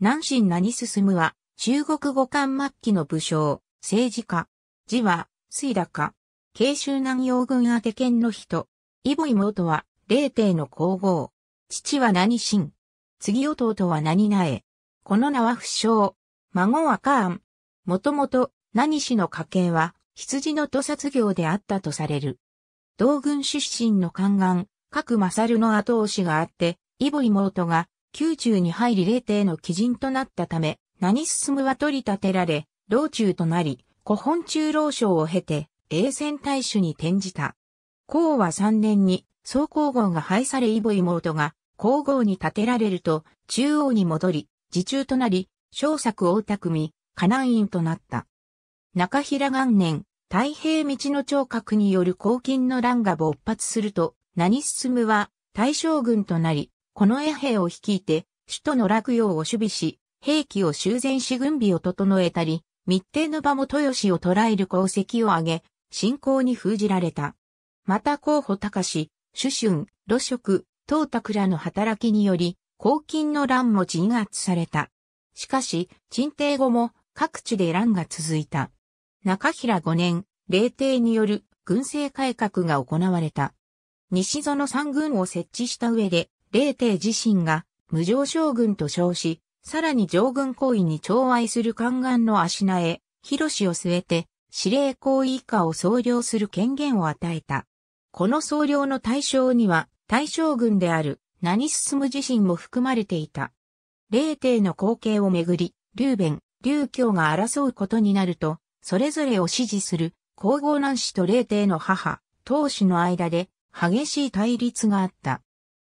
南進何進むは、中国語漢末期の武将、政治家。字は、水高。慶州南洋軍宛県の人。イボ妹は、霊帝の皇后。父は何進。次弟は何苗。この名は不詳。孫はカーン。もともと、何氏の家系は、羊の屠殺業であったとされる。同軍出身の宦官、各勝の後押しがあって、イボ妹が宮中に入り霊帝の基人となったため、何進むは取り立てられ、老中となり、古本中老将を経て、永泉大使に転じた。甲は三年に、総皇后が廃されイボ妹が、皇后に立てられると、中央に戻り、自中となり、小作大匠、河南院となった。中平元年、太平道の聴覚による黄金の乱が勃発すると、何進むは、大将軍となり、この衛兵を率いて、首都の落葉を守備し、兵器を修繕し軍備を整えたり、密偵の場も豊氏を捕らえる功績を挙げ、信仰に封じられた。また候補高氏、主春、露職、東卓らの働きにより、黄金の乱も鎮圧された。しかし、鎮定後も各地で乱が続いた。中平5年、霊帝による軍政改革が行われた。西園三軍を設置した上で、霊帝自身が無常将軍と称し、さらに上軍行為に寵愛する宦官の足名へ、広しを据えて、司令行為以下を総領する権限を与えた。この総領の対象には、大将軍である、何進自身も含まれていた。霊帝の後継をめぐり、劉弁、劉教が争うことになると、それぞれを支持する、皇后男子と霊帝の母、当主の間で、激しい対立があった。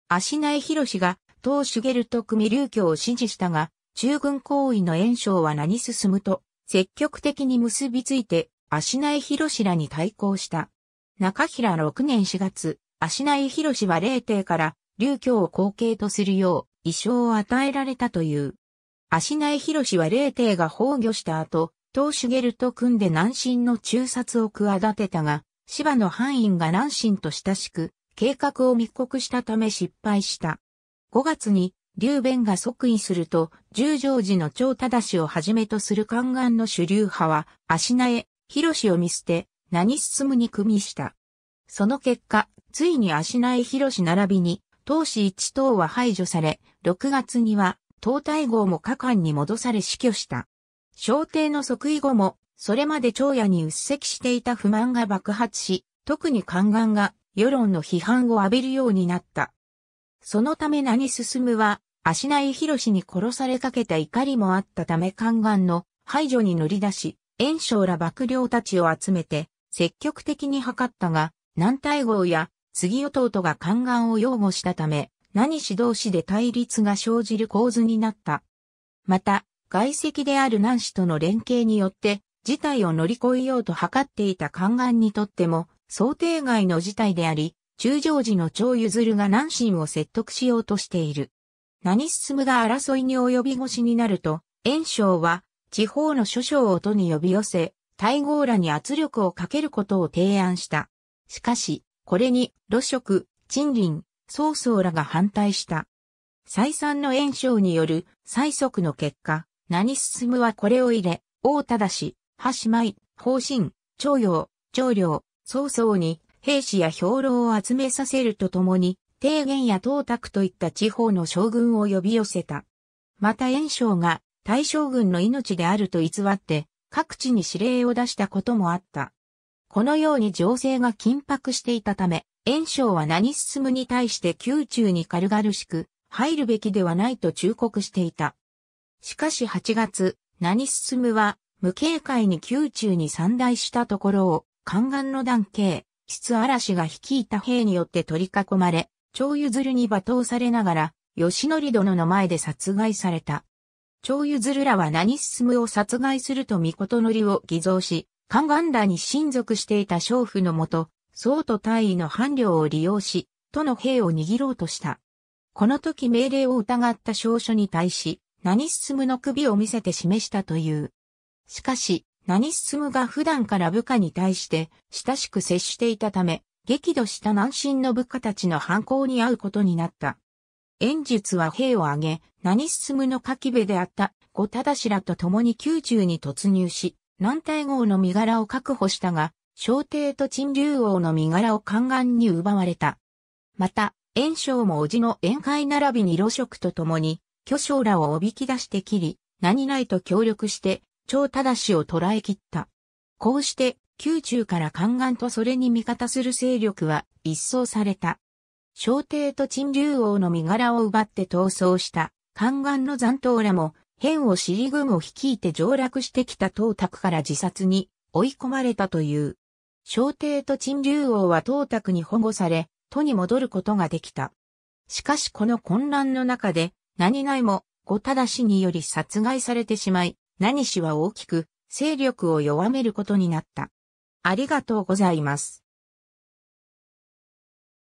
足内博が、東ルト組流教を指示したが、中軍行為の炎症は何進むと、積極的に結びついて、足内博らに対抗した。中平6年4月、足内博は霊帝から、流教を後継とするよう、遺書を与えられたという。足内博は霊帝が崩御した後、東ルト組んで南進の中殺を企てたが、芝の範囲が南進と親しく、計画を密告したため失敗した。5月に、劉弁が即位すると、十条寺の長忠氏をはじめとする宦官の主流派は、足苗、広を見捨て、何進むに組みした。その結果、ついに足苗広並びに、当氏一党は排除され、6月には、東大号も下官に戻され死去した。朝廷の即位後も、それまで長野に鬱積していた不満が爆発し、特に宦官が世論の批判を浴びるようになった。そのため何進進は、足内広氏に殺されかけた怒りもあったため宦官の排除に乗り出し、炎章ら幕僚たちを集めて、積極的に図ったが、南太号や杉弟が宦官を擁護したため、何氏同士で対立が生じる構図になった。また、外籍である南氏との連携によって、事態を乗り越えようと図っていた宦官にとっても、想定外の事態であり、中将時の長譲が南進を説得しようとしている。何進むが争いに及び腰になると、炎章は地方の諸将を都に呼び寄せ、大豪らに圧力をかけることを提案した。しかし、これに、露職、賃林、曹操らが反対した。再三の炎章による催促の結果、何進むはこれを入れ、王忠し、橋舞、方針、徴用、徴領、早々に兵士や兵糧を集めさせるとともに、提言や東卓といった地方の将軍を呼び寄せた。また炎章が大将軍の命であると偽って各地に指令を出したこともあった。このように情勢が緊迫していたため、炎章は何進むに対して宮中に軽々しく入るべきではないと忠告していた。しかし8月、何進むは無警戒に宮中に散大したところを宦官の男系、室嵐が率いた兵によって取り囲まれ、長譲に罵倒されながら、吉則殿の前で殺害された。長譲らは何進むを殺害すると御事則を偽造し、宦官らに親族していた娼婦のもと、宋と大尉の伴侶を利用し、都の兵を握ろうとした。この時命令を疑った少書に対し、何進むの首を見せて示したという。しかし、何進が普段から部下に対して親しく接していたため、激怒した南進の部下たちの犯行に遭うことになった。演術は兵を挙げ、何進の垣き部であった五忠しらと共に宮中に突入し、南太号の身柄を確保したが、小帝と陳竜王の身柄を宦官に奪われた。また、炎章も叔父の宴会並びに露食と共に、巨匠らをおびき出して切り、何ないと協力して、長忠を捉え切った。こうして、宮中から宦官とそれに味方する勢力は一掃された。朝廷と陳竜王の身柄を奪って逃走した宦官の残党らも、変を尻軍を率いて上洛してきた董卓から自殺に追い込まれたという。朝廷と陳竜王は董卓に保護され、都に戻ることができた。しかしこの混乱の中で、何々も、後忠により殺害されてしまい、何しは大きく、勢力を弱めることになった。ありがとうございます。